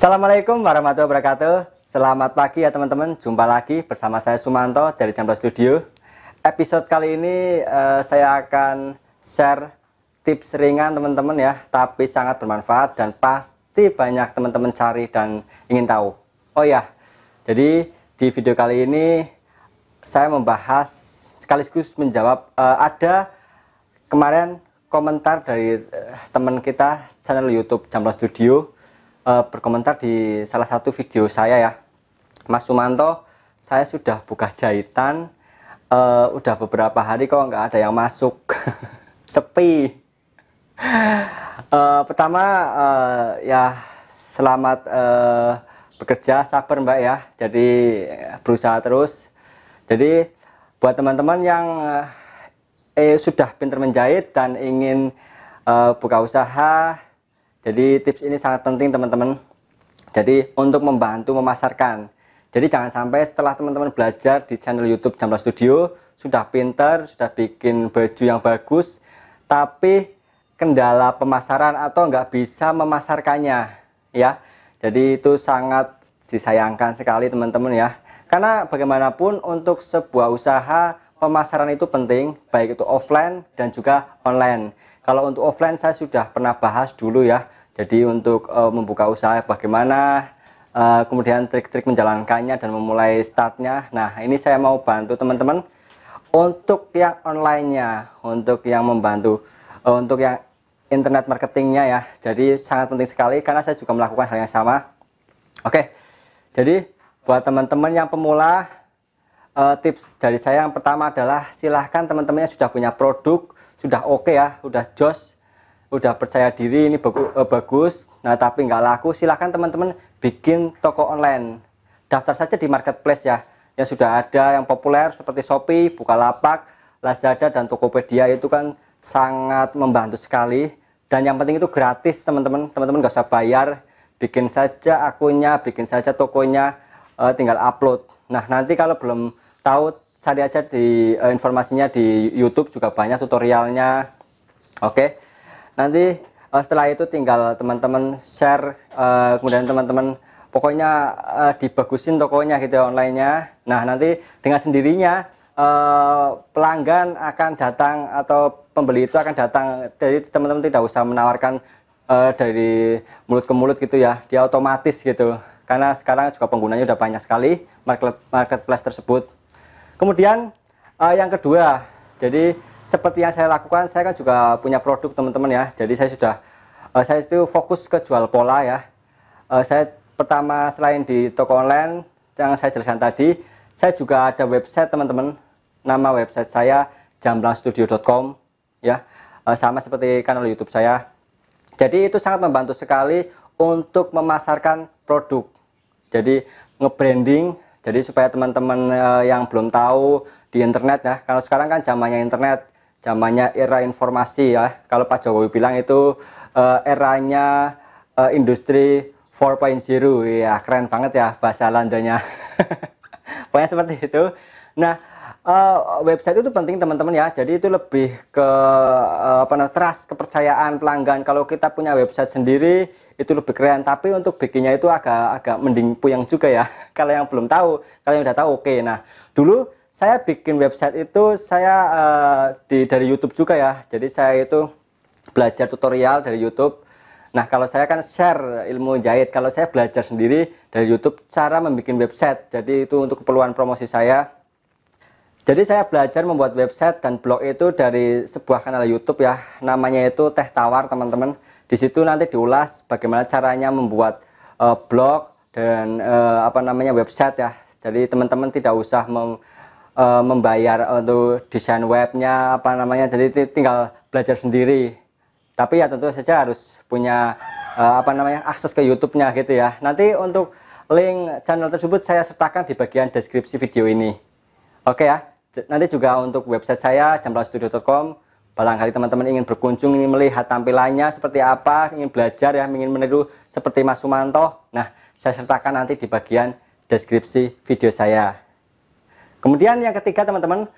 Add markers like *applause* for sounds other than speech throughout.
Assalamualaikum warahmatullahi wabarakatuh Selamat pagi ya teman-teman Jumpa lagi bersama saya Sumanto dari Jambal Studio Episode kali ini eh, saya akan share tips ringan teman-teman ya Tapi sangat bermanfaat dan pasti banyak teman-teman cari dan ingin tahu Oh ya, jadi di video kali ini saya membahas sekaligus menjawab eh, ada kemarin komentar dari eh, teman kita channel YouTube Jambal Studio Eh, berkomentar di salah satu video saya ya Mas Sumanto saya sudah buka jahitan uh, udah beberapa hari kok nggak ada yang masuk *laughs* sepi uh, *laughs* pertama uh, ya selamat uh, bekerja sabar mbak ya jadi berusaha terus jadi buat teman-teman yang eh, sudah pinter menjahit dan ingin uh, buka usaha jadi tips ini sangat penting teman-teman. Jadi untuk membantu memasarkan. Jadi jangan sampai setelah teman-teman belajar di channel YouTube Jambla Studio sudah pinter, sudah bikin baju yang bagus, tapi kendala pemasaran atau nggak bisa memasarkannya, ya. Jadi itu sangat disayangkan sekali teman-teman ya. Karena bagaimanapun untuk sebuah usaha pemasaran itu penting, baik itu offline dan juga online. Kalau untuk offline saya sudah pernah bahas dulu ya jadi untuk uh, membuka usaha bagaimana uh, kemudian trik-trik menjalankannya dan memulai startnya. Nah ini saya mau bantu teman-teman untuk yang online-nya, untuk yang membantu, uh, untuk yang internet marketingnya ya. Jadi sangat penting sekali karena saya juga melakukan hal yang sama. Oke, jadi buat teman-teman yang pemula uh, tips dari saya yang pertama adalah silahkan teman temannya sudah punya produk sudah oke okay ya sudah jos udah percaya diri ini eh, bagus, nah tapi nggak laku, silahkan teman-teman bikin toko online. Daftar saja di marketplace ya, yang sudah ada, yang populer seperti Shopee, Bukalapak, Lazada, dan Tokopedia itu kan sangat membantu sekali. Dan yang penting itu gratis teman-teman, teman-teman nggak usah bayar, bikin saja akunnya, bikin saja tokonya, uh, tinggal upload. Nah nanti kalau belum tahu, cari aja di uh, informasinya di YouTube juga banyak tutorialnya. Oke. Okay? nanti uh, setelah itu tinggal teman-teman share uh, kemudian teman-teman pokoknya uh, dibagusin tokonya gitu ya onlinenya nah nanti dengan sendirinya uh, pelanggan akan datang atau pembeli itu akan datang jadi teman-teman tidak usah menawarkan uh, dari mulut ke mulut gitu ya dia otomatis gitu karena sekarang juga penggunanya udah banyak sekali market marketplace tersebut kemudian uh, yang kedua jadi seperti yang saya lakukan saya kan juga punya produk teman-teman ya jadi saya sudah uh, saya itu fokus ke jual pola ya uh, saya pertama selain di toko online yang saya jelaskan tadi saya juga ada website teman-teman nama website saya jamblangstudio.com ya uh, sama seperti kanal YouTube saya jadi itu sangat membantu sekali untuk memasarkan produk jadi nge-branding jadi supaya teman-teman uh, yang belum tahu di internet ya kalau sekarang kan zamannya internet zamannya era informasi ya. Kalau Pak Jokowi bilang itu uh, eranya uh, industri 4.0 ya, keren banget ya bahasa Londonnya. *laughs* Pokoknya seperti itu. Nah, uh, website itu penting teman-teman ya. Jadi itu lebih ke uh, apa trust, kepercayaan pelanggan. Kalau kita punya website sendiri itu lebih keren, tapi untuk bikinnya itu agak agak mending puyeng juga ya. *laughs* kalau yang belum tahu, kalau yang udah tahu oke. Okay. Nah, dulu saya bikin website itu saya uh, di dari YouTube juga ya. Jadi saya itu belajar tutorial dari YouTube. Nah, kalau saya kan share ilmu jahit, kalau saya belajar sendiri dari YouTube cara membuat website. Jadi itu untuk keperluan promosi saya. Jadi saya belajar membuat website dan blog itu dari sebuah kanal YouTube ya. Namanya itu Teh Tawar, teman-teman. Di situ nanti diulas bagaimana caranya membuat uh, blog dan uh, apa namanya website ya. Jadi teman-teman tidak usah mem uh, membayar eh, untuk desain webnya apa namanya jadi tinggal belajar sendiri tapi ya tentu saja harus punya uh, apa namanya akses ke YouTube-nya gitu ya nanti untuk link channel tersebut saya sertakan di bagian deskripsi video ini oke ya nanti juga untuk website saya jamblastudio.com barangkali teman-teman ingin berkunjung ingin melihat tampilannya seperti apa ingin belajar ya ingin meniru seperti Mas Sumanto nah saya sertakan nanti di bagian deskripsi video saya Kemudian yang ketiga teman-teman,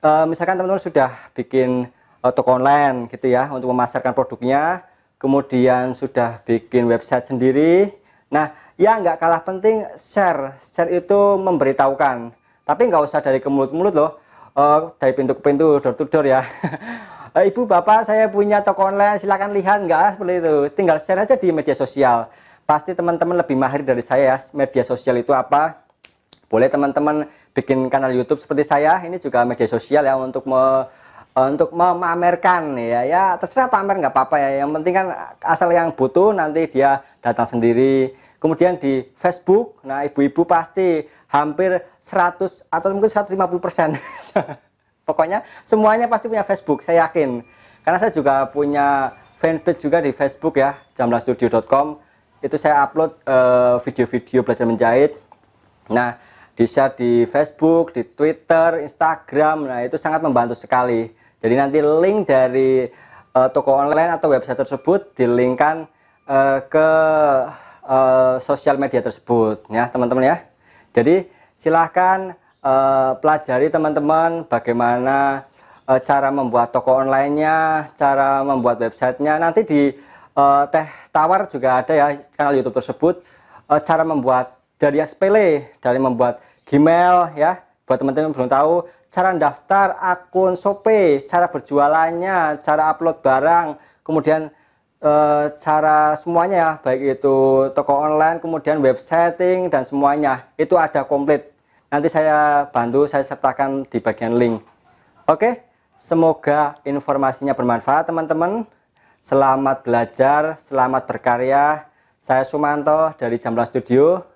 eh, misalkan teman-teman sudah bikin eh, toko online gitu ya untuk memasarkan produknya, kemudian sudah bikin website sendiri. Nah, yang nggak kalah penting share. Share itu memberitahukan, tapi nggak usah dari ke mulut-mulut loh, eh, dari pintu ke pintu, door to door ya. *laughs* Ibu bapak saya punya toko online, silahkan lihat nggak seperti itu. Tinggal share aja di media sosial. Pasti teman-teman lebih mahir dari saya ya, media sosial itu apa. Boleh teman-teman bikin kanal YouTube seperti saya ini juga media sosial ya untuk me, eh, untuk memamerkan ya ya terserah pamer nggak apa-apa ya yang penting kan asal yang butuh nanti dia datang sendiri kemudian di Facebook nah ibu-ibu pasti hampir 100 atau mungkin 150 persen *laughs* pokoknya semuanya pasti punya Facebook saya yakin karena saya juga punya fanpage juga di Facebook ya jamlastudio.com itu saya upload eh, video-video uh, video -video belajar menjahit nah di-share di Facebook, di Twitter, Instagram. Nah, itu sangat membantu sekali. Jadi nanti link dari uh, toko online atau website tersebut dilingkan uh, ke uh, sosial media tersebut ya, teman-teman ya. Jadi silahkan uh, pelajari teman-teman bagaimana uh, cara membuat toko online-nya, cara membuat websitenya. Nanti di uh, Teh Tawar juga ada ya kanal YouTube tersebut uh, cara membuat dari sepele dari membuat Gmail ya buat teman-teman belum tahu cara daftar akun Shopee cara berjualannya cara upload barang kemudian e, cara semuanya ya baik itu toko online kemudian web setting dan semuanya itu ada komplit nanti saya bantu saya sertakan di bagian link oke semoga informasinya bermanfaat teman-teman selamat belajar selamat berkarya saya Sumanto dari Jamblang Studio